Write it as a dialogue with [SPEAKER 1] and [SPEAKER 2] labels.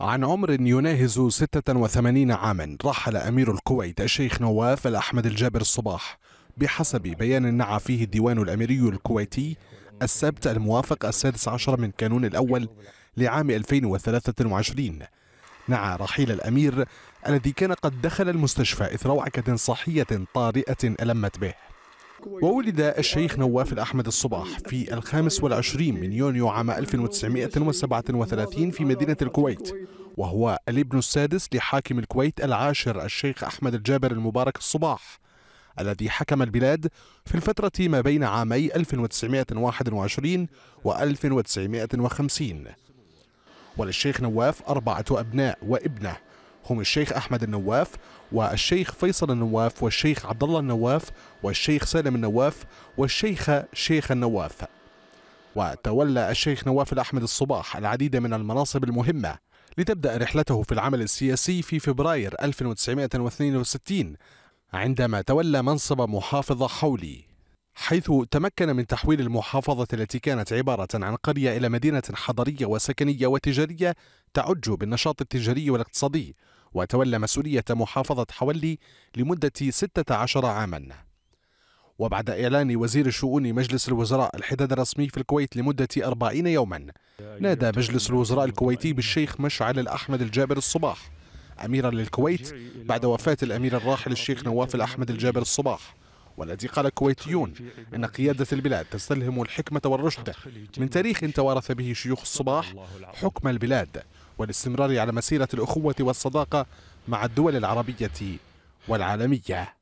[SPEAKER 1] عن عمر يناهز 86 عاما رحل أمير الكويت الشيخ نواف الأحمد الجابر الصباح بحسب بيان نعى فيه الديوان الأميري الكويتي السبت الموافق السادس عشر من كانون الأول لعام 2023 نعى رحيل الأمير الذي كان قد دخل المستشفى إثر وعكة صحية طارئة ألمت به وولد الشيخ نواف الأحمد الصباح في الخامس والعشرين من يونيو عام 1937 في مدينة الكويت وهو الابن السادس لحاكم الكويت العاشر الشيخ أحمد الجابر المبارك الصباح الذي حكم البلاد في الفترة ما بين عامي 1921 و 1950 وللشيخ نواف أربعة أبناء وابنه هم الشيخ أحمد النواف والشيخ فيصل النواف والشيخ عبد الله النواف والشيخ سالم النواف والشيخ شيخ النواف وتولى الشيخ نواف الأحمد الصباح العديد من المناصب المهمة لتبدأ رحلته في العمل السياسي في فبراير 1962 عندما تولى منصب محافظة حولي حيث تمكن من تحويل المحافظة التي كانت عبارة عن قرية إلى مدينة حضرية وسكنية وتجارية تعج بالنشاط التجاري والاقتصادي وتولى مسؤولية محافظة حولي لمدة 16 عاما وبعد إعلان وزير الشؤون مجلس الوزراء الحداد الرسمي في الكويت لمدة 40 يوما نادى مجلس الوزراء الكويتي بالشيخ مشعل الأحمد الجابر الصباح أميرا للكويت بعد وفاة الأمير الراحل الشيخ نواف الأحمد الجابر الصباح والذي قال الكويتيون أن قيادة البلاد تستلهم الحكمة والرشد من تاريخ توارث به شيوخ الصباح حكم البلاد والاستمرار على مسيرة الأخوة والصداقة مع الدول العربية والعالمية